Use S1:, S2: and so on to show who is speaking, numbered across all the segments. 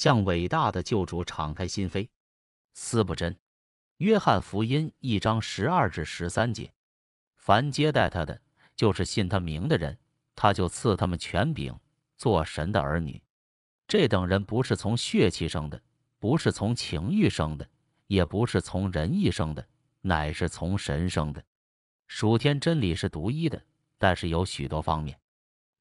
S1: 向伟大的救主敞开心扉。四不真，约翰福音一章十二至十三节：凡接待他的，就是信他名的人，他就赐他们权柄，做神的儿女。这等人不是从血气生的，不是从情欲生的，也不是从人意生的，乃是从神生的。属天真理是独一的，但是有许多方面。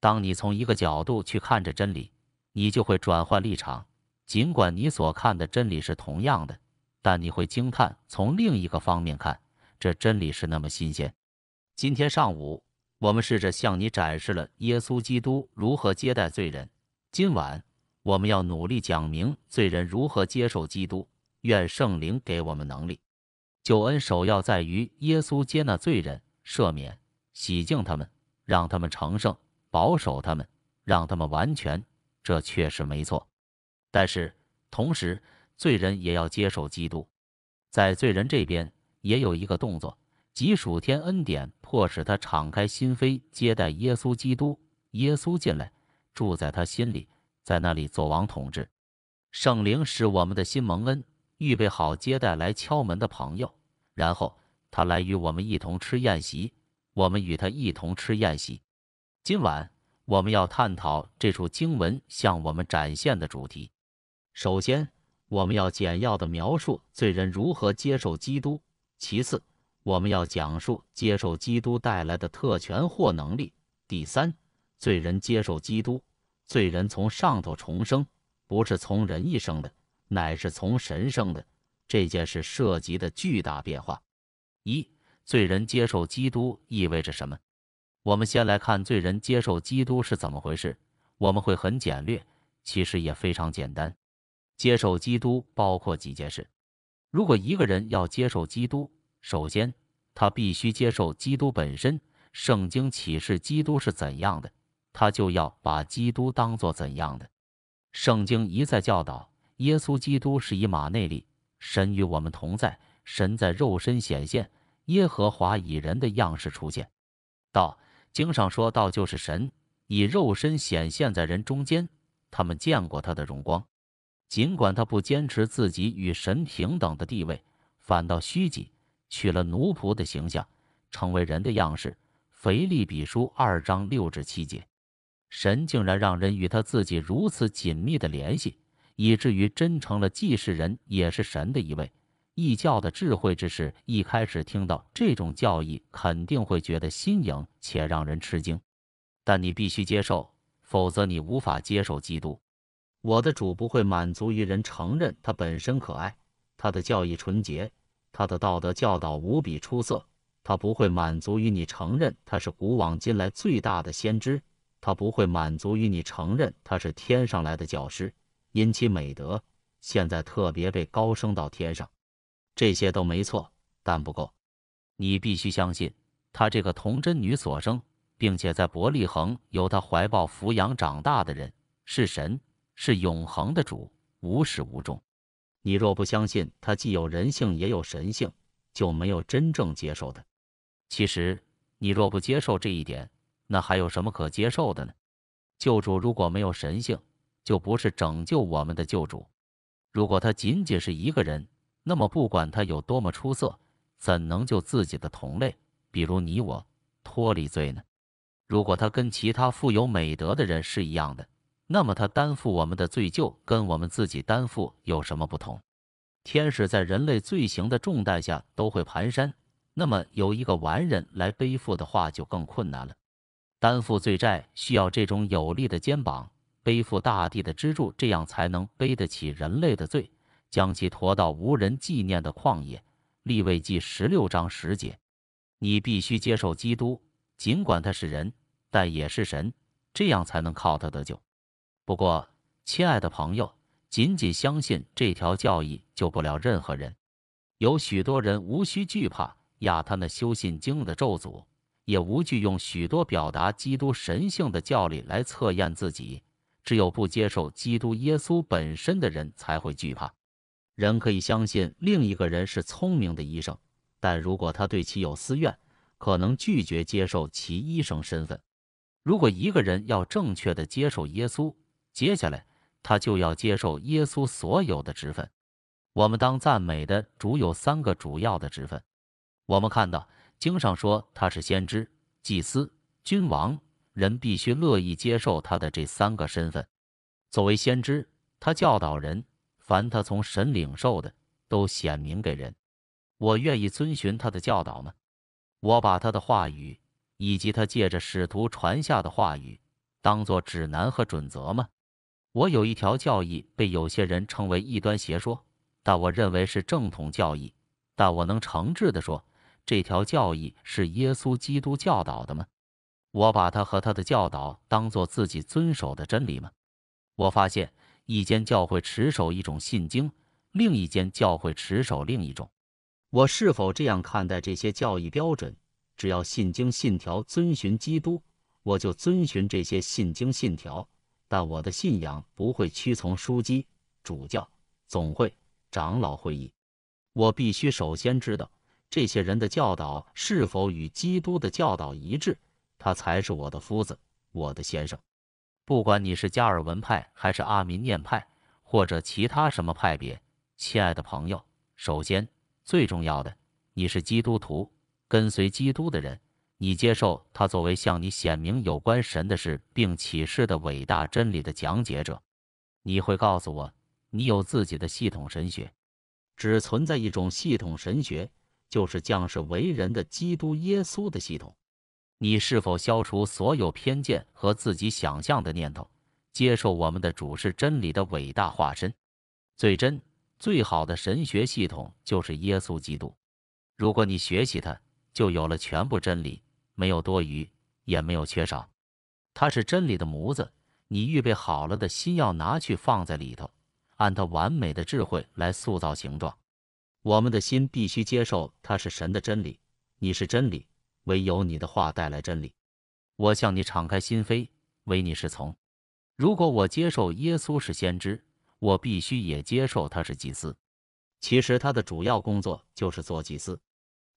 S1: 当你从一个角度去看着真理，你就会转换立场。尽管你所看的真理是同样的，但你会惊叹：从另一个方面看，这真理是那么新鲜。今天上午，我们试着向你展示了耶稣基督如何接待罪人；今晚，我们要努力讲明罪人如何接受基督。愿圣灵给我们能力。救恩首要在于耶稣接纳罪人、赦免、洗净他们，让他们成圣、保守他们，让他们完全。这确实没错。但是同时，罪人也要接受基督，在罪人这边也有一个动作，即属天恩典迫使他敞开心扉接待耶稣基督，耶稣进来住在他心里，在那里做王统治。圣灵使我们的心蒙恩，预备好接待来敲门的朋友，然后他来与我们一同吃宴席，我们与他一同吃宴席。今晚我们要探讨这处经文向我们展现的主题。首先，我们要简要的描述罪人如何接受基督。其次，我们要讲述接受基督带来的特权或能力。第三，罪人接受基督，罪人从上头重生，不是从人一生的，乃是从神圣的。这件事涉及的巨大变化。一，罪人接受基督意味着什么？我们先来看罪人接受基督是怎么回事。我们会很简略，其实也非常简单。接受基督包括几件事。如果一个人要接受基督，首先他必须接受基督本身。圣经启示基督是怎样的，他就要把基督当作怎样的。圣经一再教导，耶稣基督是以马内利，神与我们同在，神在肉身显现，耶和华以人的样式出现。道经上说，道就是神，以肉身显现在人中间，他们见过他的荣光。尽管他不坚持自己与神平等的地位，反倒虚己，取了奴仆的形象，成为人的样式。腓力比书二章六至七节，神竟然让人与他自己如此紧密的联系，以至于真成了既是人也是神的一位。异教的智慧之士一开始听到这种教义，肯定会觉得新颖且让人吃惊，但你必须接受，否则你无法接受基督。我的主不会满足于人承认他本身可爱，他的教义纯洁，他的道德教导无比出色。他不会满足于你承认他是古往今来最大的先知，他不会满足于你承认他是天上来的教师，因其美德现在特别被高升到天上。这些都没错，但不够。你必须相信，他这个童贞女所生，并且在伯利恒由他怀抱抚养长大的人是神。是永恒的主，无始无终。你若不相信他既有人性也有神性，就没有真正接受的。其实，你若不接受这一点，那还有什么可接受的呢？救主如果没有神性，就不是拯救我们的救主。如果他仅仅是一个人，那么不管他有多么出色，怎能救自己的同类，比如你我脱离罪呢？如果他跟其他富有美德的人是一样的？那么他担负我们的罪疚跟我们自己担负有什么不同？天使在人类罪行的重担下都会蹒跚，那么由一个完人来背负的话就更困难了。担负罪债需要这种有力的肩膀，背负大地的支柱，这样才能背得起人类的罪，将其驮到无人纪念的旷野。立位记十六章十节，你必须接受基督，尽管他是人，但也是神，这样才能靠他得救。不过，亲爱的朋友，仅仅相信这条教义救不了任何人。有许多人无需惧怕亚他那修信经的咒诅，也无惧用许多表达基督神性的教理来测验自己。只有不接受基督耶稣本身的人才会惧怕。人可以相信另一个人是聪明的医生，但如果他对其有私怨，可能拒绝接受其医生身份。如果一个人要正确的接受耶稣，接下来，他就要接受耶稣所有的职分。我们当赞美的主有三个主要的职分。我们看到经上说他是先知、祭司、君王，人必须乐意接受他的这三个身份。作为先知，他教导人，凡他从神领受的都显明给人。我愿意遵循他的教导吗？我把他的话语以及他借着使徒传下的话语当作指南和准则吗？我有一条教义被有些人称为异端邪说，但我认为是正统教义。但我能诚挚地说，这条教义是耶稣基督教导的吗？我把他和他的教导当做自己遵守的真理吗？我发现一间教会持守一种信经，另一间教会持守另一种。我是否这样看待这些教义标准？只要信经信条遵循基督，我就遵循这些信经信条。但我的信仰不会屈从书籍、主教、总会长老会议。我必须首先知道这些人的教导是否与基督的教导一致，他才是我的夫子，我的先生。不管你是加尔文派还是阿民念派或者其他什么派别，亲爱的朋友，首先最重要的，你是基督徒，跟随基督的人。你接受他作为向你显明有关神的事并启示的伟大真理的讲解者，你会告诉我，你有自己的系统神学，只存在一种系统神学，就是将士为人的基督耶稣的系统。你是否消除所有偏见和自己想象的念头，接受我们的主是真理的伟大化身？最真、最好的神学系统就是耶稣基督。如果你学习它，就有了全部真理。没有多余，也没有缺少，它是真理的模子。你预备好了的心要拿去放在里头，按他完美的智慧来塑造形状。我们的心必须接受它是神的真理。你是真理，唯有你的话带来真理。我向你敞开心扉，唯你是从。如果我接受耶稣是先知，我必须也接受他是祭司。其实他的主要工作就是做祭司，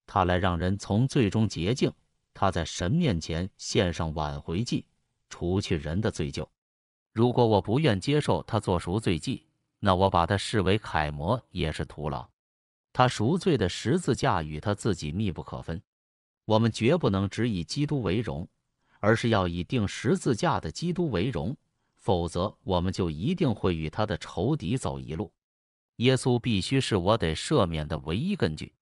S1: 他来让人从最终捷径。他在神面前献上挽回祭，除去人的罪疚。如果我不愿接受他做赎罪祭，那我把他视为楷模也是徒劳。他赎罪的十字架与他自己密不可分。我们绝不能只以基督为荣，而是要以钉十字架的基督为荣，否则我们就一定会与他的仇敌走一路。耶稣必须是我得赦免的唯一根据。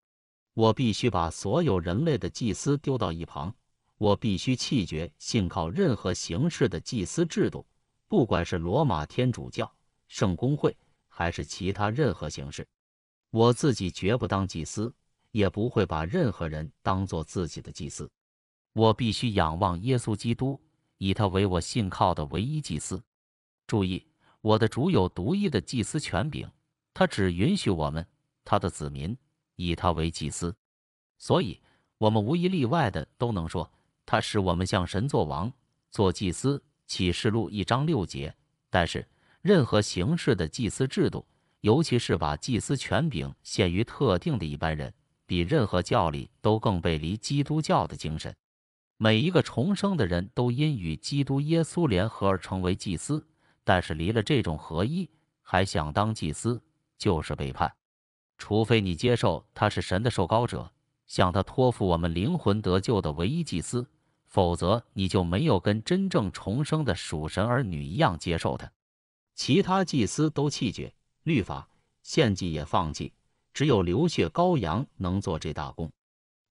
S1: 我必须把所有人类的祭司丢到一旁，我必须弃绝信靠任何形式的祭司制度，不管是罗马天主教、圣公会，还是其他任何形式。我自己绝不当祭司，也不会把任何人当做自己的祭司。我必须仰望耶稣基督，以他为我信靠的唯一祭司。注意，我的主有独一的祭司权柄，他只允许我们，他的子民。以他为祭司，所以我们无一例外的都能说，他使我们像神作王、做祭司。启示录一章六节。但是，任何形式的祭司制度，尤其是把祭司权柄限于特定的一般人，比任何教理都更背离基督教的精神。每一个重生的人都因与基督耶稣联合而成为祭司，但是离了这种合一，还想当祭司，就是背叛。除非你接受他是神的受膏者，向他托付我们灵魂得救的唯一祭司，否则你就没有跟真正重生的属神儿女一样接受他。其他祭司都弃绝，律法、献祭也放弃，只有流血羔羊能做这大功。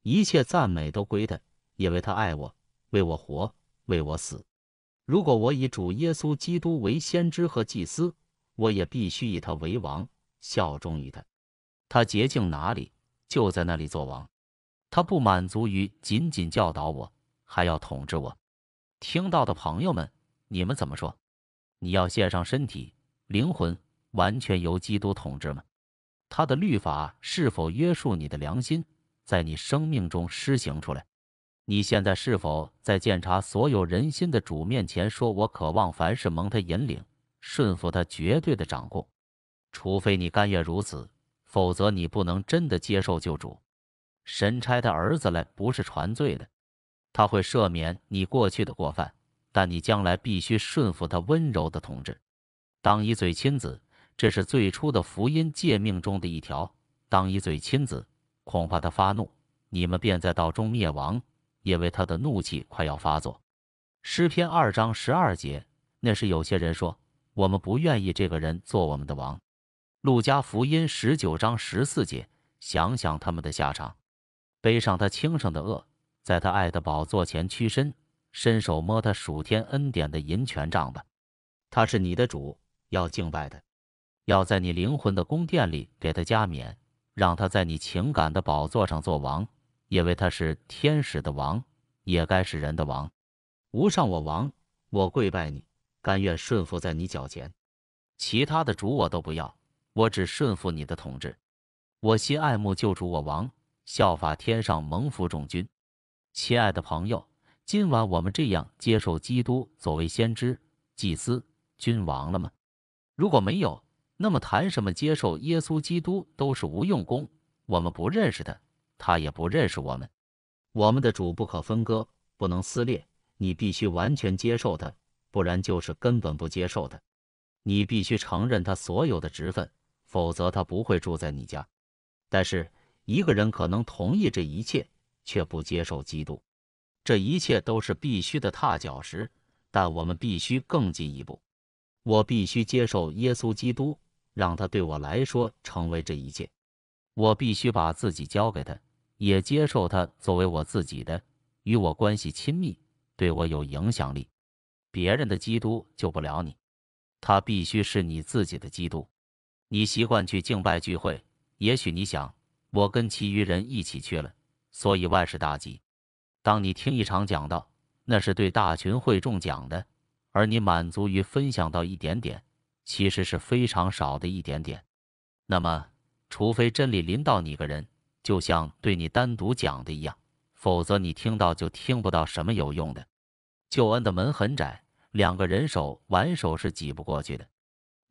S1: 一切赞美都归他，因为他爱我，为我活，为我死。如果我以主耶稣基督为先知和祭司，我也必须以他为王，效忠于他。他洁净哪里，就在那里做王。他不满足于仅仅教导我，还要统治我。听到的朋友们，你们怎么说？你要献上身体、灵魂，完全由基督统治吗？他的律法是否约束你的良心，在你生命中施行出来？你现在是否在检查所有人心的主面前说：“我渴望凡事蒙他引领，顺服他绝对的掌控。”除非你甘愿如此。否则，你不能真的接受救主。神差他儿子来，不是传罪的，他会赦免你过去的过犯，但你将来必须顺服他温柔的统治。当一嘴亲子，这是最初的福音诫命中的一条。当一嘴亲子，恐怕他发怒，你们便在道中灭亡，因为他的怒气快要发作。诗篇二章十二节，那是有些人说，我们不愿意这个人做我们的王。路加福音十九章十四节，想想他们的下场，背上他轻生的恶，在他爱的宝座前屈身，伸手摸他数天恩典的银权杖吧。他是你的主要敬拜的，要在你灵魂的宫殿里给他加冕，让他在你情感的宝座上做王，因为他是天使的王，也该是人的王。无上我王，我跪拜你，甘愿顺服在你脚前，其他的主我都不要。我只顺服你的统治，我心爱慕救主，我王效法天上蒙福众君。亲爱的朋友，今晚我们这样接受基督作为先知、祭司、君王了吗？如果没有，那么谈什么接受耶稣基督都是无用功。我们不认识他，他也不认识我们。我们的主不可分割，不能撕裂。你必须完全接受他，不然就是根本不接受他。你必须承认他所有的职分。否则他不会住在你家。但是一个人可能同意这一切，却不接受基督。这一切都是必须的踏脚石，但我们必须更进一步。我必须接受耶稣基督，让他对我来说成为这一切。我必须把自己交给他，也接受他作为我自己的，与我关系亲密，对我有影响力。别人的基督救不了你，他必须是你自己的基督。你习惯去敬拜聚会，也许你想我跟其余人一起去了，所以万事大吉。当你听一场讲道，那是对大群会众讲的，而你满足于分享到一点点，其实是非常少的一点点。那么，除非真理临到你个人，就像对你单独讲的一样，否则你听到就听不到什么有用的。救恩的门很窄，两个人手挽手是挤不过去的。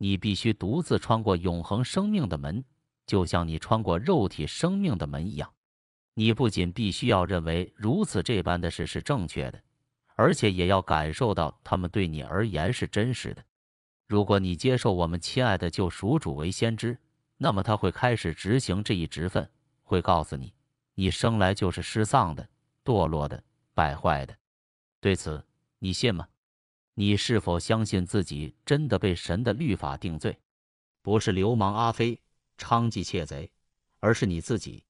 S1: 你必须独自穿过永恒生命的门，就像你穿过肉体生命的门一样。你不仅必须要认为如此这般的事是正确的，而且也要感受到他们对你而言是真实的。如果你接受我们亲爱的救赎主为先知，那么他会开始执行这一职分，会告诉你，你生来就是失丧的、堕落的、败坏的。对此，你信吗？你是否相信自己真的被神的律法定罪？不是流氓阿飞、娼妓、窃贼，而是你自己。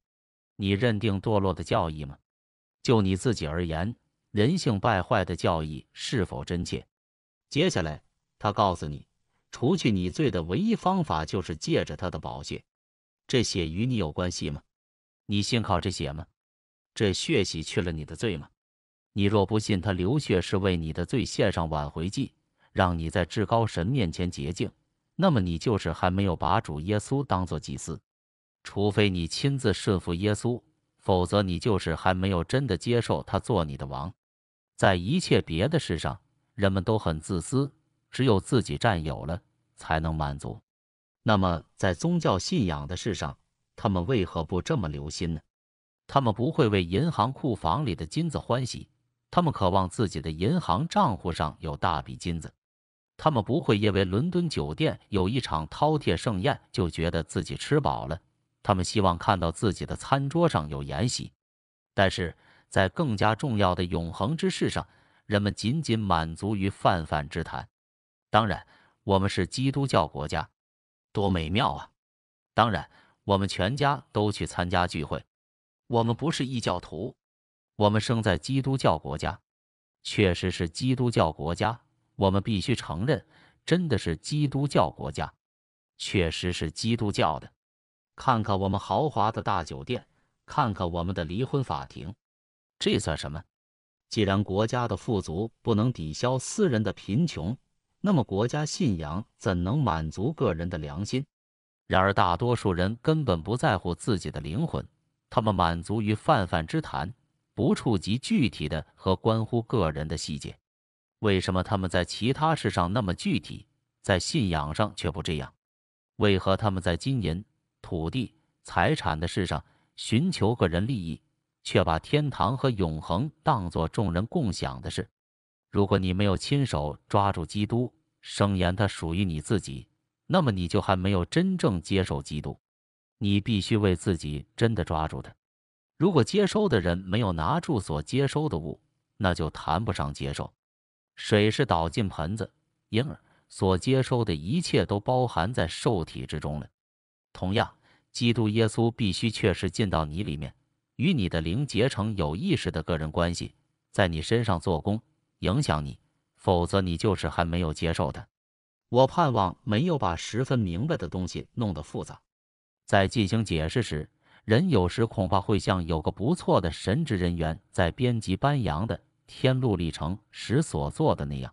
S1: 你认定堕落的教义吗？就你自己而言，人性败坏的教义是否真切？接下来，他告诉你，除去你罪的唯一方法就是借着他的宝血。这血与你有关系吗？你信靠这血吗？这血洗去了你的罪吗？你若不信他流血是为你的罪献上挽回祭，让你在至高神面前洁净，那么你就是还没有把主耶稣当作祭司；除非你亲自顺服耶稣，否则你就是还没有真的接受他做你的王。在一切别的事上，人们都很自私，只有自己占有了才能满足。那么在宗教信仰的事上，他们为何不这么留心呢？他们不会为银行库房里的金子欢喜。他们渴望自己的银行账户上有大笔金子。他们不会因为伦敦酒店有一场饕餮盛宴就觉得自己吃饱了。他们希望看到自己的餐桌上有筵席。但是在更加重要的永恒之事上，人们仅仅满足于泛泛之谈。当然，我们是基督教国家，多美妙啊！当然，我们全家都去参加聚会。我们不是异教徒。我们生在基督教国家，确实是基督教国家。我们必须承认，真的是基督教国家，确实是基督教的。看看我们豪华的大酒店，看看我们的离婚法庭，这算什么？既然国家的富足不能抵消私人的贫穷，那么国家信仰怎能满足个人的良心？然而，大多数人根本不在乎自己的灵魂，他们满足于泛泛之谈。不触及具体的和关乎个人的细节。为什么他们在其他事上那么具体，在信仰上却不这样？为何他们在金银、土地、财产的事上寻求个人利益，却把天堂和永恒当作众人共享的事？如果你没有亲手抓住基督，声言他属于你自己，那么你就还没有真正接受基督。你必须为自己真的抓住他。如果接收的人没有拿住所接收的物，那就谈不上接受。水是倒进盆子，因而所接收的一切都包含在受体之中了。同样，基督耶稣必须确实进到你里面，与你的灵结成有意识的个人关系，在你身上做工，影响你。否则，你就是还没有接受的。我盼望没有把十分明白的东西弄得复杂，在进行解释时。人有时恐怕会像有个不错的神职人员在编辑《班扬的天路历程》时所做的那样，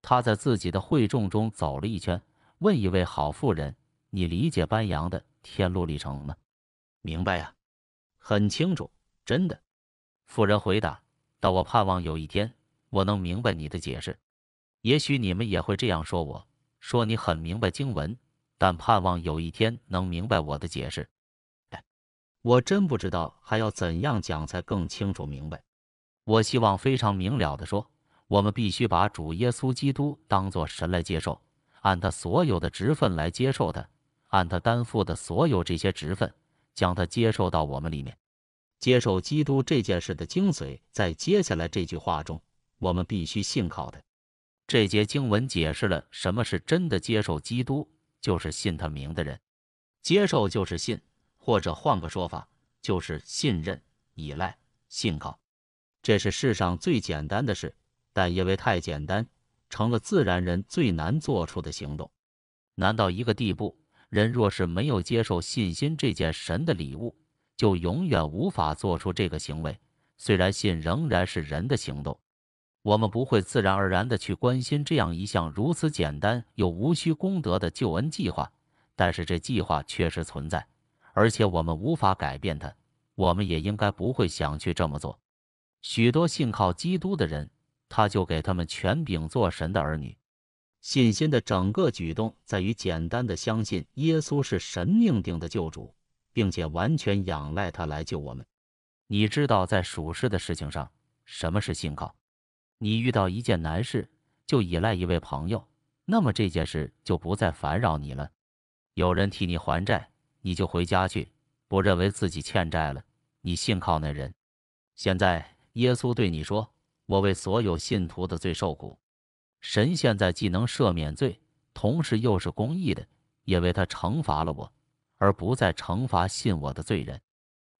S1: 他在自己的会众中走了一圈，问一位好妇人：“你理解班扬的《天路历程》吗？”“明白呀，很清楚，真的。”妇人回答。“但我盼望有一天我能明白你的解释。也许你们也会这样说。我说你很明白经文，但盼望有一天能明白我的解释。”我真不知道还要怎样讲才更清楚明白。我希望非常明了的说，我们必须把主耶稣基督当作神来接受，按他所有的职分来接受他，按他担负的所有这些职分，将他接受到我们里面。接受基督这件事的精髓，在接下来这句话中，我们必须信靠他。这节经文解释了什么是真的接受基督，就是信他名的人。接受就是信。或者换个说法，就是信任、依赖、信靠，这是世上最简单的事，但因为太简单，成了自然人最难做出的行动。难到一个地步，人若是没有接受信心这件神的礼物，就永远无法做出这个行为。虽然信仍然是人的行动，我们不会自然而然地去关心这样一项如此简单又无需功德的救恩计划，但是这计划确实存在。而且我们无法改变他，我们也应该不会想去这么做。许多信靠基督的人，他就给他们权柄做神的儿女。信心的整个举动在于简单的相信耶稣是神命定的救主，并且完全仰赖他来救我们。你知道，在属世的事情上，什么是信靠？你遇到一件难事，就依赖一位朋友，那么这件事就不再烦扰你了。有人替你还债。你就回家去，不认为自己欠债了。你信靠那人。现在耶稣对你说：“我为所有信徒的罪受苦。神现在既能赦免罪，同时又是公义的，因为他惩罚了我，而不再惩罚信我的罪人。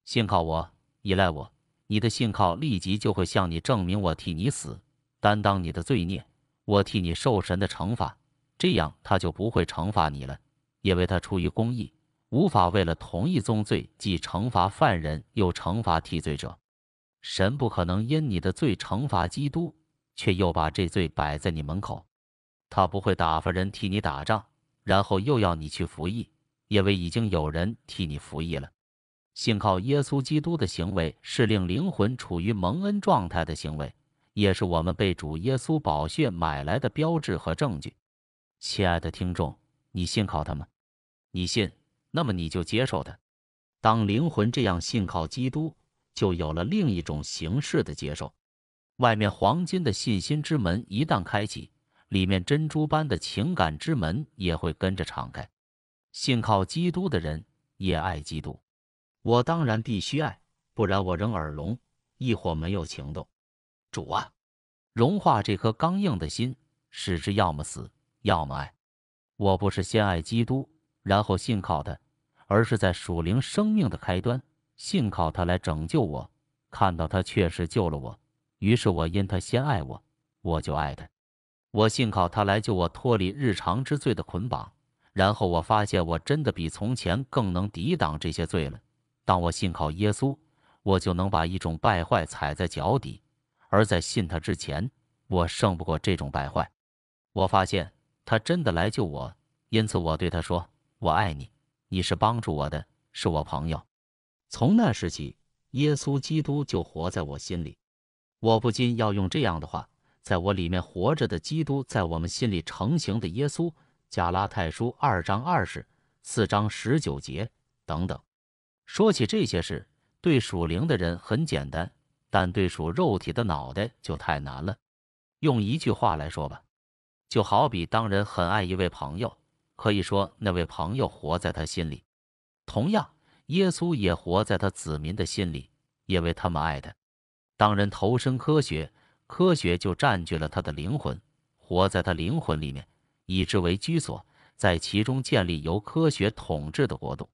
S1: 信靠我，依赖我，你的信靠立即就会向你证明：我替你死，担当你的罪孽，我替你受神的惩罚。这样他就不会惩罚你了，因为他出于公义。”无法为了同一宗罪既惩罚犯人又惩罚替罪者，神不可能因你的罪惩罚基督，却又把这罪摆在你门口。他不会打发人替你打仗，然后又要你去服役，因为已经有人替你服役了。信靠耶稣基督的行为是令灵魂处于蒙恩状态的行为，也是我们被主耶稣宝血买来的标志和证据。亲爱的听众，你信靠他吗？你信。那么你就接受他。当灵魂这样信靠基督，就有了另一种形式的接受。外面黄金的信心之门一旦开启，里面珍珠般的情感之门也会跟着敞开。信靠基督的人也爱基督。我当然必须爱，不然我仍耳聋，亦或没有情动。主啊，融化这颗刚硬的心，使之要么死，要么爱。我不是先爱基督，然后信靠他。而是在属灵生命的开端，信靠他来拯救我。看到他确实救了我，于是我因他先爱我，我就爱他。我信靠他来救我脱离日常之罪的捆绑，然后我发现我真的比从前更能抵挡这些罪了。当我信靠耶稣，我就能把一种败坏踩在脚底。而在信他之前，我胜不过这种败坏。我发现他真的来救我，因此我对他说：“我爱你。”你是帮助我的，是我朋友。从那时起，耶稣基督就活在我心里。我不禁要用这样的话，在我里面活着的基督，在我们心里成型的耶稣，加拉太书二章二十四章十九节等等。说起这些事，对属灵的人很简单，但对属肉体的脑袋就太难了。用一句话来说吧，就好比当人很爱一位朋友。可以说，那位朋友活在他心里，同样，耶稣也活在他子民的心里，因为他们爱他。当人投身科学，科学就占据了他的灵魂，活在他灵魂里面，以之为居所，在其中建立由科学统治的国度。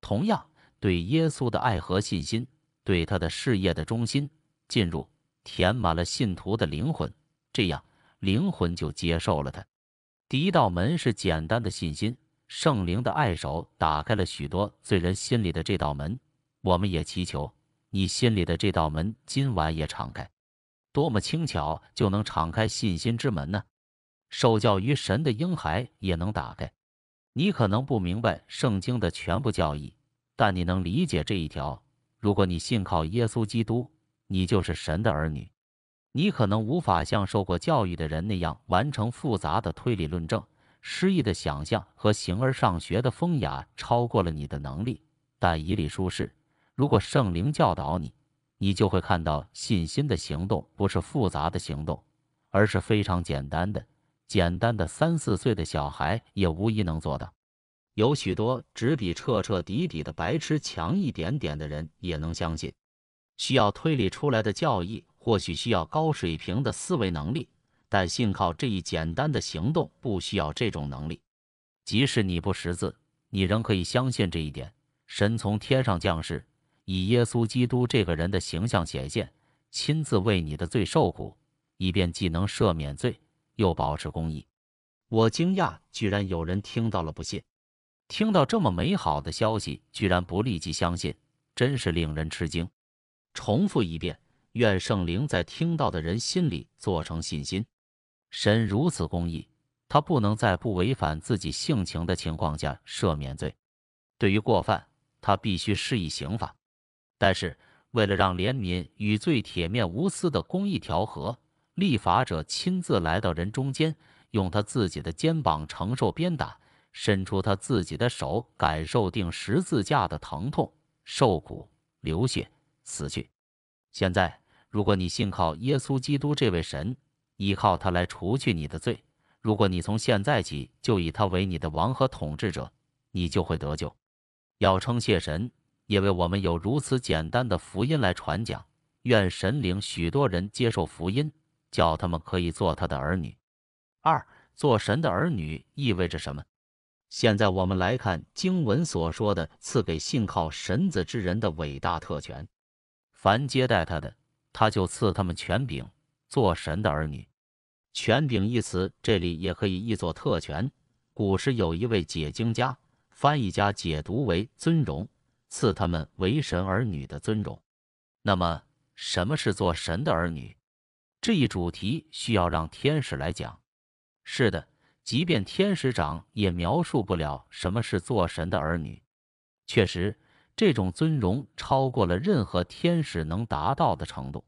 S1: 同样，对耶稣的爱和信心，对他的事业的忠心，进入填满了信徒的灵魂，这样灵魂就接受了他。第一道门是简单的信心，圣灵的爱手打开了许多罪人心里的这道门。我们也祈求你心里的这道门今晚也敞开。多么轻巧就能敞开信心之门呢？受教于神的婴孩也能打开。你可能不明白圣经的全部教义，但你能理解这一条：如果你信靠耶稣基督，你就是神的儿女。你可能无法像受过教育的人那样完成复杂的推理论证、诗意的想象和形而上学的风雅，超过了你的能力。但以理舒适，如果圣灵教导你，你就会看到信心的行动不是复杂的行动，而是非常简单的。简单的三四岁的小孩也无疑能做到。有许多只比彻彻底底的白痴强一点点的人也能相信。需要推理出来的教义。或许需要高水平的思维能力，但信靠这一简单的行动不需要这种能力。即使你不识字，你仍可以相信这一点：神从天上降世，以耶稣基督这个人的形象显现，亲自为你的罪受苦，以便既能赦免罪，又保持公义。我惊讶，居然有人听到了不信，听到这么美好的消息，居然不立即相信，真是令人吃惊。重复一遍。愿圣灵在听到的人心里做成信心。神如此公义，他不能在不违反自己性情的情况下赦免罪。对于过犯，他必须施以刑罚。但是，为了让怜悯与最铁面无私的公义调和，立法者亲自来到人中间，用他自己的肩膀承受鞭打，伸出他自己的手感受钉十字架的疼痛、受苦、流血、死去。现在。如果你信靠耶稣基督这位神，依靠他来除去你的罪；如果你从现在起就以他为你的王和统治者，你就会得救。要称谢神，因为我们有如此简单的福音来传讲。愿神领许多人接受福音，叫他们可以做他的儿女。二、做神的儿女意味着什么？现在我们来看经文所说的赐给信靠神子之人的伟大特权。凡接待他的。他就赐他们权柄，做神的儿女。权柄一词，这里也可以译作特权。古时有一位解经家、翻译家解读为尊荣，赐他们为神儿女的尊荣。那么，什么是做神的儿女？这一主题需要让天使来讲。是的，即便天使长也描述不了什么是做神的儿女。确实。这种尊荣超过了任何天使能达到的程度。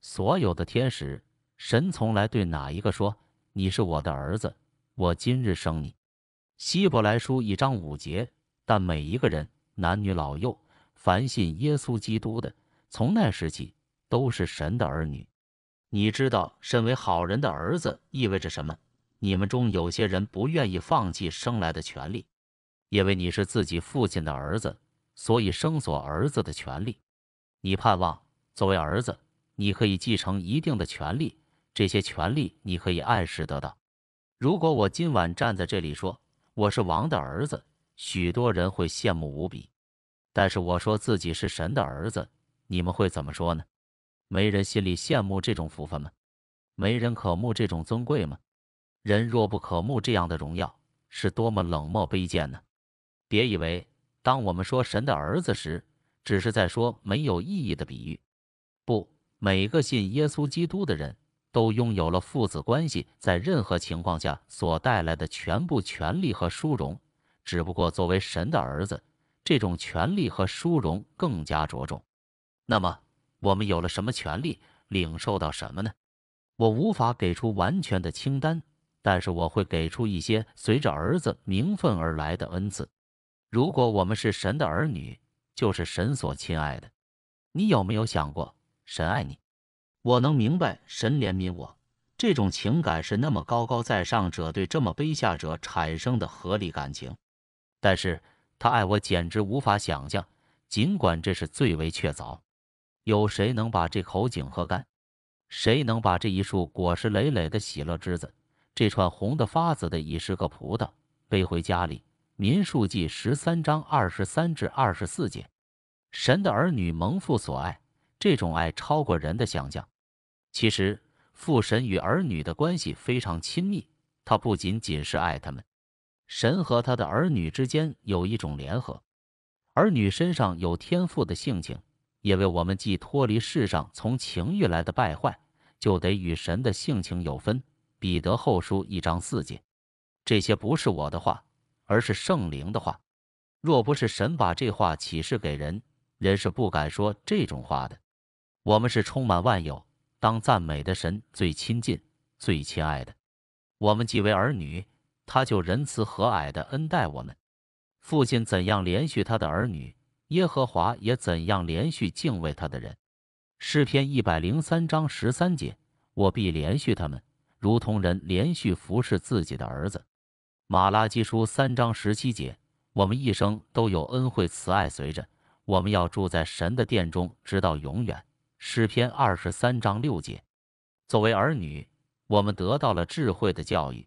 S1: 所有的天使，神从来对哪一个说：“你是我的儿子，我今日生你。”希伯来书一章五节。但每一个人，男女老幼，凡信耶稣基督的，从那时起都是神的儿女。你知道，身为好人的儿子意味着什么？你们中有些人不愿意放弃生来的权利，因为你是自己父亲的儿子。所以，生索儿子的权利，你盼望作为儿子，你可以继承一定的权利，这些权利你可以按时得到。如果我今晚站在这里说我是王的儿子，许多人会羡慕无比。但是我说自己是神的儿子，你们会怎么说呢？没人心里羡慕这种福分吗？没人可慕这种尊贵吗？人若不可慕这样的荣耀，是多么冷漠卑贱呢？别以为。当我们说神的儿子时，只是在说没有意义的比喻。不，每个信耶稣基督的人都拥有了父子关系在任何情况下所带来的全部权利和殊荣。只不过作为神的儿子，这种权利和殊荣更加着重。那么，我们有了什么权利？领受到什么呢？我无法给出完全的清单，但是我会给出一些随着儿子名分而来的恩赐。如果我们是神的儿女，就是神所亲爱的。你有没有想过，神爱你？我能明白神怜悯我这种情感是那么高高在上者对这么卑下者产生的合理感情，但是他爱我简直无法想象。尽管这是最为确凿，有谁能把这口井喝干？谁能把这一束果实累累的喜乐枝子，这串红的发紫的已是个葡萄背回家里？民数记十三章二十三至二十四节，神的儿女蒙父所爱，这种爱超过人的想象。其实父神与儿女的关系非常亲密，他不仅仅是爱他们。神和他的儿女之间有一种联合，儿女身上有天赋的性情，因为我们既脱离世上从情欲来的败坏，就得与神的性情有分。彼得后书一章四节，这些不是我的话。而是圣灵的话。若不是神把这话启示给人，人是不敢说这种话的。我们是充满万有、当赞美的神最亲近、最亲爱的。我们既为儿女，他就仁慈和蔼的恩待我们。父亲怎样连续他的儿女，耶和华也怎样连续敬畏他的人。诗篇一百零三章十三节：我必连续他们，如同人连续服侍自己的儿子。马拉基书三章十七节，我们一生都有恩惠慈爱随着。我们要住在神的殿中，直到永远。诗篇二十三章六节，作为儿女，我们得到了智慧的教育。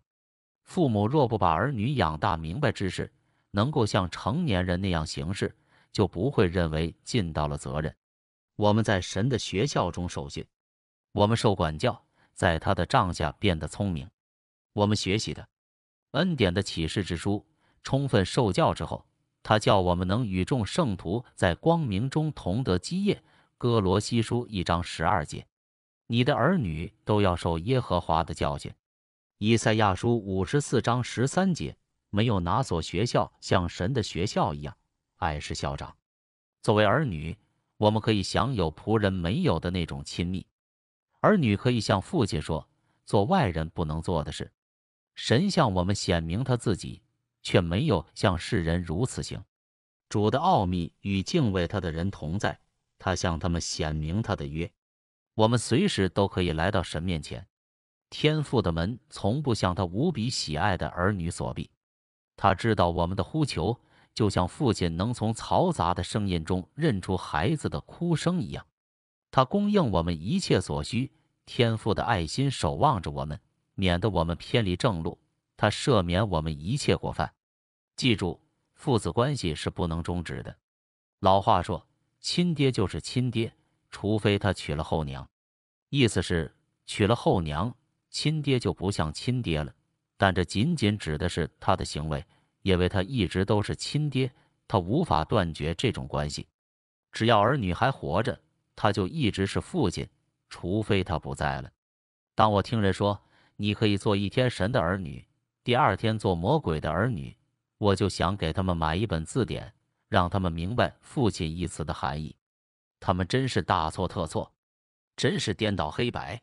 S1: 父母若不把儿女养大，明白知识，能够像成年人那样行事，就不会认为尽到了责任。我们在神的学校中受训，我们受管教，在他的帐下变得聪明。我们学习的。恩典的启示之书，充分受教之后，他叫我们能与众圣徒在光明中同得基业。哥罗西书一章十二节，你的儿女都要受耶和华的教训。以赛亚书五十四章十三节，没有哪所学校像神的学校一样，爱是校长。作为儿女，我们可以享有仆人没有的那种亲密。儿女可以向父亲说做外人不能做的事。神向我们显明他自己，却没有向世人如此行。主的奥秘与敬畏他的人同在，他向他们显明他的约。我们随时都可以来到神面前，天父的门从不向他无比喜爱的儿女锁闭。他知道我们的呼求，就像父亲能从嘈杂的声音中认出孩子的哭声一样。他供应我们一切所需，天父的爱心守望着我们。免得我们偏离正路，他赦免我们一切过犯。记住，父子关系是不能终止的。老话说，亲爹就是亲爹，除非他娶了后娘。意思是娶了后娘，亲爹就不像亲爹了。但这仅仅指的是他的行为，因为他一直都是亲爹，他无法断绝这种关系。只要儿女还活着，他就一直是父亲，除非他不在了。当我听人说。你可以做一天神的儿女，第二天做魔鬼的儿女。我就想给他们买一本字典，让他们明白“父亲”一词的含义。他们真是大错特错，真是颠倒黑白。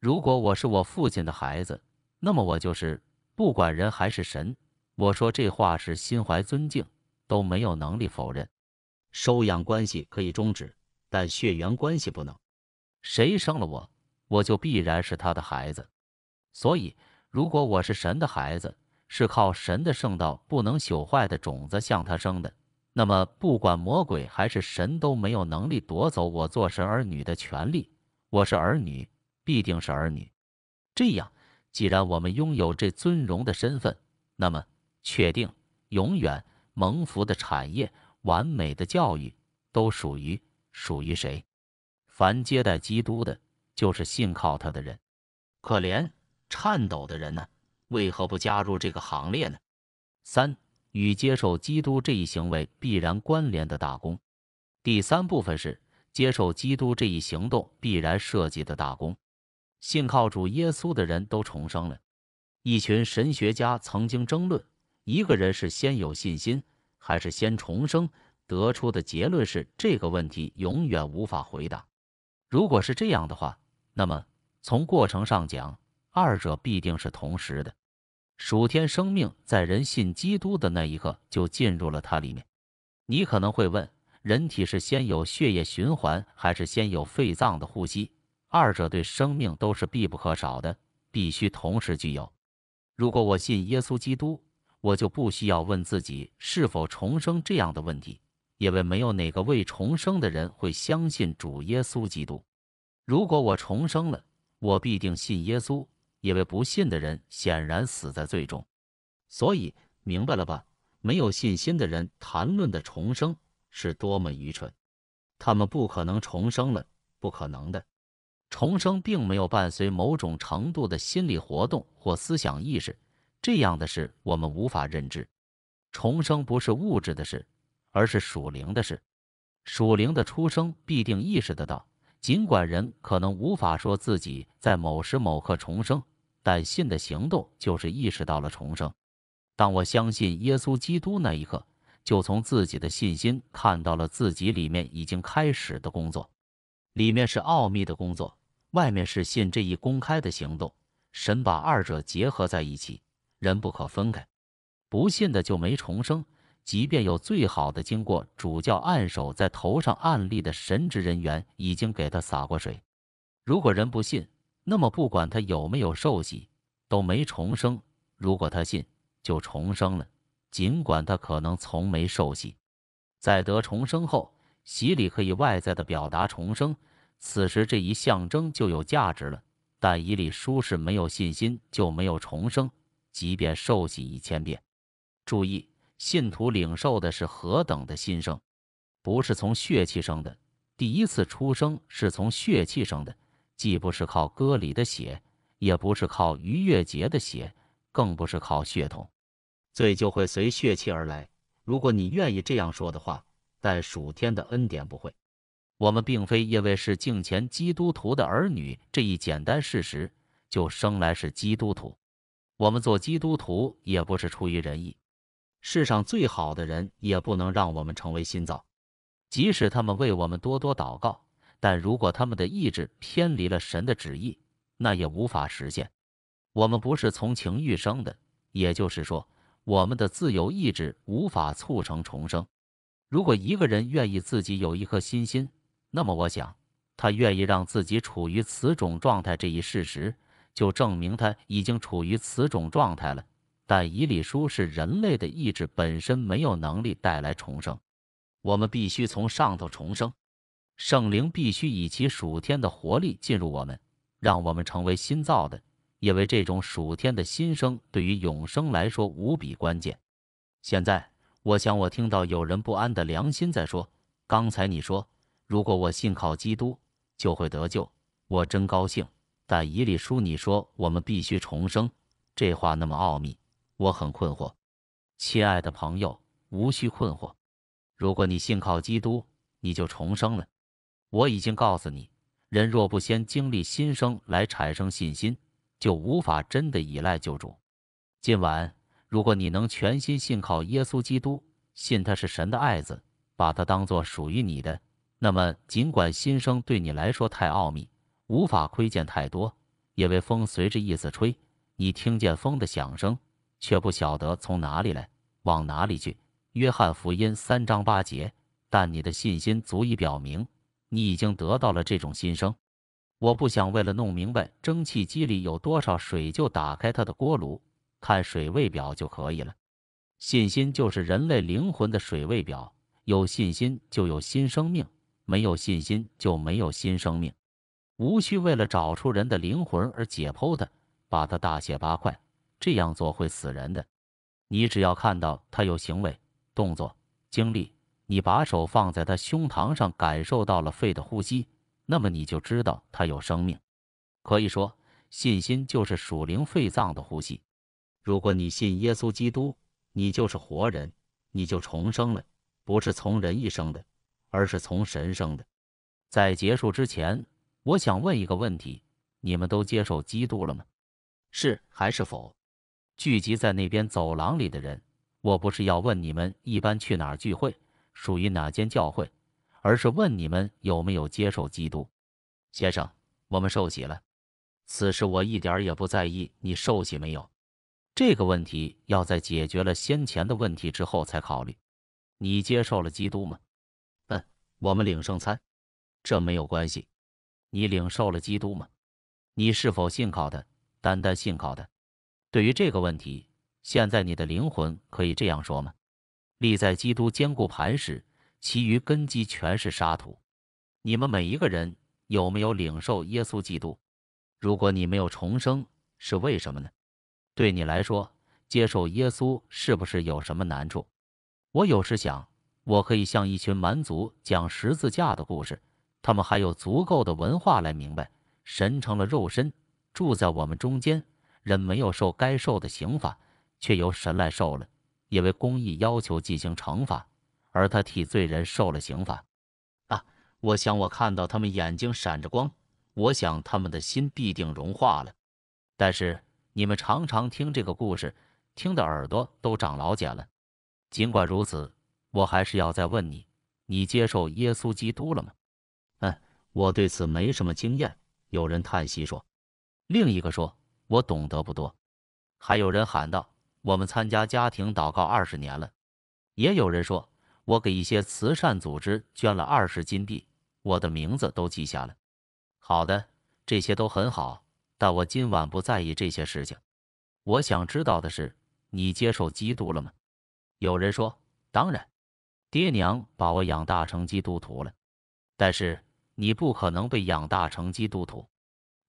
S1: 如果我是我父亲的孩子，那么我就是不管人还是神。我说这话是心怀尊敬，都没有能力否认。收养关系可以终止，但血缘关系不能。谁生了我，我就必然是他的孩子。所以，如果我是神的孩子，是靠神的圣道、不能朽坏的种子向他生的，那么不管魔鬼还是神都没有能力夺走我做神儿女的权利。我是儿女，必定是儿女。这样，既然我们拥有这尊荣的身份，那么确定永远蒙福的产业、完美的教育，都属于属于谁？凡接待基督的，就是信靠他的人。可怜。颤抖的人呢？为何不加入这个行列呢？三与接受基督这一行为必然关联的大功。第三部分是接受基督这一行动必然涉及的大功。信靠主耶稣的人都重生了。一群神学家曾经争论：一个人是先有信心，还是先重生？得出的结论是这个问题永远无法回答。如果是这样的话，那么从过程上讲，二者必定是同时的。数天生命在人信基督的那一刻就进入了它里面。你可能会问：人体是先有血液循环，还是先有肺脏的呼吸？二者对生命都是必不可少的，必须同时具有。如果我信耶稣基督，我就不需要问自己是否重生这样的问题，因为没有哪个未重生的人会相信主耶稣基督。如果我重生了，我必定信耶稣。因为不信的人显然死在最终，所以明白了吧？没有信心的人谈论的重生是多么愚蠢！他们不可能重生了，不可能的。重生并没有伴随某种程度的心理活动或思想意识，这样的事我们无法认知。重生不是物质的事，而是属灵的事。属灵的出生必定意识得到。尽管人可能无法说自己在某时某刻重生，但信的行动就是意识到了重生。当我相信耶稣基督那一刻，就从自己的信心看到了自己里面已经开始的工作，里面是奥秘的工作，外面是信这一公开的行动。神把二者结合在一起，人不可分开。不信的就没重生。即便有最好的经过，主教按手在头上按例的神职人员已经给他洒过水。如果人不信，那么不管他有没有受洗，都没重生；如果他信，就重生了。尽管他可能从没受洗，在得重生后，洗礼可以外在的表达重生，此时这一象征就有价值了。但以理书是没有信心就没有重生，即便受洗一千遍。注意。信徒领受的是何等的心生，不是从血气生的。第一次出生是从血气生的，既不是靠割里的血，也不是靠逾越节的血，更不是靠血统。罪就会随血气而来。如果你愿意这样说的话，但属天的恩典不会。我们并非因为是敬虔基督徒的儿女这一简单事实，就生来是基督徒。我们做基督徒也不是出于仁义。世上最好的人也不能让我们成为心造，即使他们为我们多多祷告，但如果他们的意志偏离了神的旨意，那也无法实现。我们不是从情欲生的，也就是说，我们的自由意志无法促成重生。如果一个人愿意自己有一颗心心，那么我想，他愿意让自己处于此种状态这一事实，就证明他已经处于此种状态了。但以理书是人类的意志本身没有能力带来重生，我们必须从上头重生。圣灵必须以其属天的活力进入我们，让我们成为新造的，因为这种属天的新生对于永生来说无比关键。现在，我想我听到有人不安的良心在说：“刚才你说，如果我信靠基督就会得救，我真高兴。但以理书你说我们必须重生，这话那么奥秘。”我很困惑，亲爱的朋友，无需困惑。如果你信靠基督，你就重生了。我已经告诉你，人若不先经历新生来产生信心，就无法真的依赖救主。今晚，如果你能全心信靠耶稣基督，信他是神的爱子，把他当作属于你的，那么尽管新生对你来说太奥秘，无法窥见太多，因为风随着意思吹，你听见风的响声。却不晓得从哪里来，往哪里去。约翰福音三章八节。但你的信心足以表明，你已经得到了这种新生。我不想为了弄明白蒸汽机里有多少水，就打开它的锅炉，看水位表就可以了。信心就是人类灵魂的水位表。有信心就有新生命，没有信心就没有新生命。无需为了找出人的灵魂而解剖它，把它大卸八块。这样做会死人的。你只要看到他有行为、动作、经历，你把手放在他胸膛上，感受到了肺的呼吸，那么你就知道他有生命。可以说，信心就是属灵肺脏的呼吸。如果你信耶稣基督，你就是活人，你就重生了，不是从人一生的，而是从神生的。在结束之前，我想问一个问题：你们都接受基督了吗？是还是否？聚集在那边走廊里的人，我不是要问你们一般去哪儿聚会，属于哪间教会，而是问你们有没有接受基督。先生，我们受洗了。此时我一点也不在意，你受洗没有？这个问题要在解决了先前的问题之后才考虑。你接受了基督吗？嗯，我们领圣餐，这没有关系。你领受了基督吗？你是否信靠的？单单信靠的？对于这个问题，现在你的灵魂可以这样说吗？立在基督坚固磐石，其余根基全是沙土。你们每一个人有没有领受耶稣基督？如果你没有重生，是为什么呢？对你来说，接受耶稣是不是有什么难处？我有时想，我可以向一群蛮族讲十字架的故事，他们还有足够的文化来明白神成了肉身，住在我们中间。人没有受该受的刑罚，却由神来受了，因为公义要求进行惩罚，而他替罪人受了刑罚。啊，我想我看到他们眼睛闪着光，我想他们的心必定融化了。但是你们常常听这个故事，听的耳朵都长老茧了。尽管如此，我还是要再问你：你接受耶稣基督了吗？嗯，我对此没什么经验。有人叹息说，另一个说。我懂得不多。还有人喊道：“我们参加家庭祷告二十年了。”也有人说：“我给一些慈善组织捐了二十金币，我的名字都记下了。”好的，这些都很好。但我今晚不在意这些事情。我想知道的是，你接受基督了吗？有人说：“当然，爹娘把我养大成基督徒了。”但是你不可能被养大成基督徒。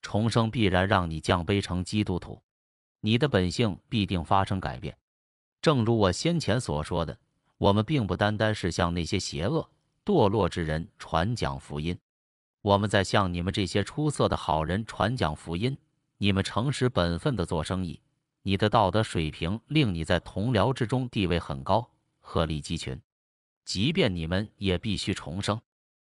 S1: 重生必然让你降卑成基督徒，你的本性必定发生改变。正如我先前所说的，我们并不单单是向那些邪恶堕落之人传讲福音，我们在向你们这些出色的好人传讲福音。你们诚实本分地做生意，你的道德水平令你在同僚之中地位很高，鹤立鸡群。即便你们也必须重生。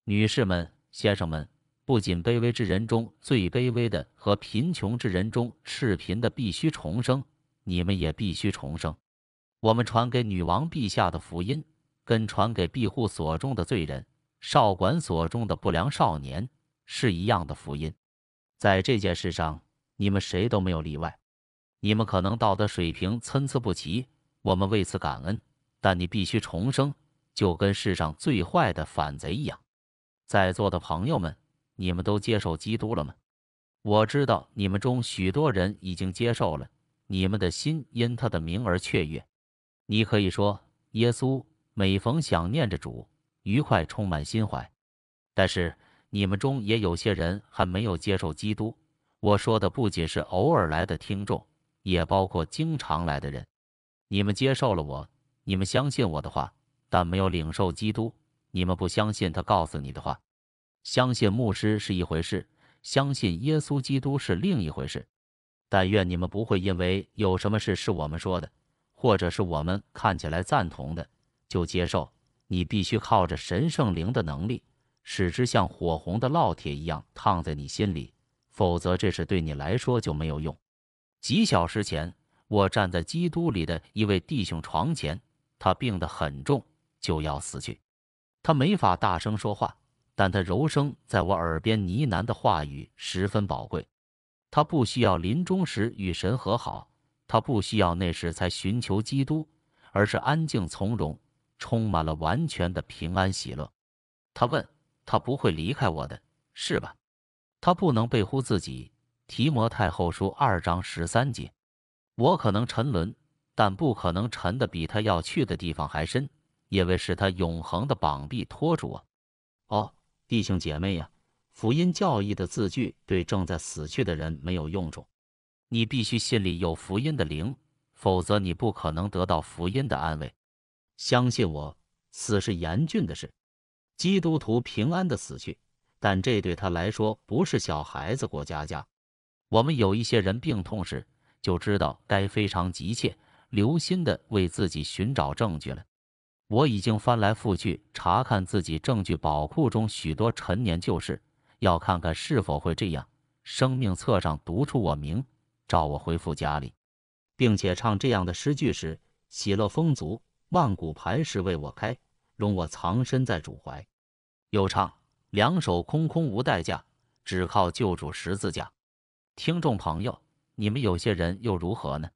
S1: 女士们，先生们。不仅卑微之人中最卑微的和贫穷之人中赤贫的必须重生，你们也必须重生。我们传给女王陛下的福音，跟传给庇护所中的罪人、少管所中的不良少年是一样的福音。在这件事上，你们谁都没有例外。你们可能道德水平参差不齐，我们为此感恩，但你必须重生，就跟世上最坏的反贼一样。在座的朋友们。你们都接受基督了吗？我知道你们中许多人已经接受了，你们的心因他的名而雀跃。你可以说，耶稣每逢想念着主，愉快充满心怀。但是你们中也有些人还没有接受基督。我说的不仅是偶尔来的听众，也包括经常来的人。你们接受了我，你们相信我的话，但没有领受基督，你们不相信他告诉你的话。相信牧师是一回事，相信耶稣基督是另一回事。但愿你们不会因为有什么事是我们说的，或者是我们看起来赞同的，就接受。你必须靠着神圣灵的能力，使之像火红的烙铁一样烫在你心里，否则这是对你来说就没有用。几小时前，我站在基督里的一位弟兄床前，他病得很重，就要死去，他没法大声说话。但他柔声在我耳边呢喃的话语十分宝贵。他不需要临终时与神和好，他不需要那时才寻求基督，而是安静从容，充满了完全的平安喜乐。他问：“他不会离开我的，是吧？”他不能背乎自己。提摩太后书二章十三节。我可能沉沦，但不可能沉得比他要去的地方还深，因为是他永恒的膀臂拖住我。弟兄姐妹呀，福音教义的字句对正在死去的人没有用处。你必须心里有福音的灵，否则你不可能得到福音的安慰。相信我，死是严峻的事。基督徒平安的死去，但这对他来说不是小孩子过家家。我们有一些人病痛时，就知道该非常急切、留心的为自己寻找证据了。我已经翻来覆去查看自己证据宝库中许多陈年旧事，要看看是否会这样。生命册上读出我名，召我回复家里，并且唱这样的诗句时，喜乐丰足，万古磐石为我开，容我藏身在主怀。又唱：两手空空无代价，只靠救主十字架。听众朋友，你们有些人又如何呢？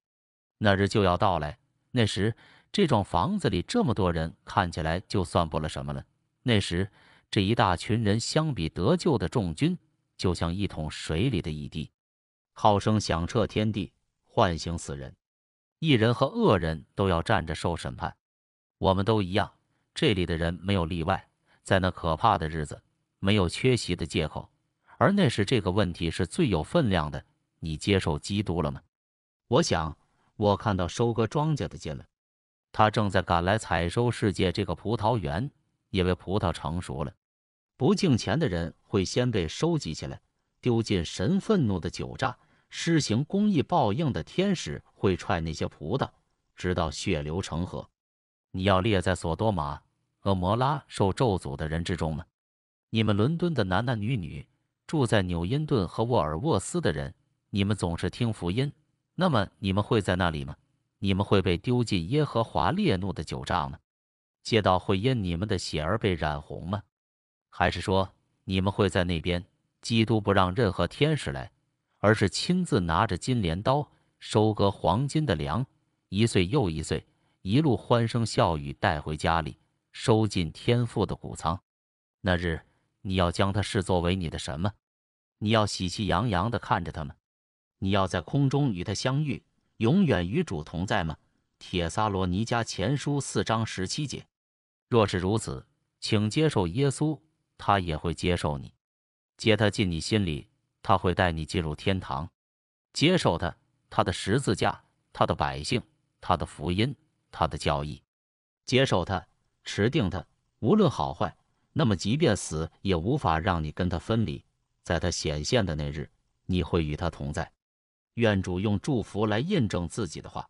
S1: 那日就要到来，那时。这幢房子里这么多人，看起来就算不了什么了。那时这一大群人相比得救的众军，就像一桶水里的一滴。号声响彻天地，唤醒死人，一人和恶人都要站着受审判。我们都一样，这里的人没有例外。在那可怕的日子，没有缺席的借口。而那时这个问题是最有分量的：你接受基督了吗？我想，我看到收割庄稼的进来。他正在赶来采收世界这个葡萄园，因为葡萄成熟了。不敬钱的人会先被收集起来，丢进神愤怒的酒榨。施行公义报应的天使会踹那些葡萄，直到血流成河。你要列在索多玛和摩拉受咒诅的人之中吗？你们伦敦的男男女女，住在纽因顿和沃尔沃斯的人，你们总是听福音，那么你们会在那里吗？你们会被丢进耶和华烈怒的酒帐吗？街道会因你们的血而被染红吗？还是说你们会在那边？基督不让任何天使来，而是亲自拿着金镰刀收割黄金的粮，一岁又一岁，一路欢声笑语带回家里，收进天父的谷仓。那日你要将他视作为你的什么？你要喜气洋洋地看着他们，你要在空中与他相遇。永远与主同在吗？铁撒罗尼加前书四章十七节。若是如此，请接受耶稣，他也会接受你。接他进你心里，他会带你进入天堂。接受他，他的十字架，他的百姓，他的福音，他的教义。接受他，持定他，无论好坏。那么，即便死也无法让你跟他分离。在他显现的那日，你会与他同在。愿主用祝福来印证自己的话。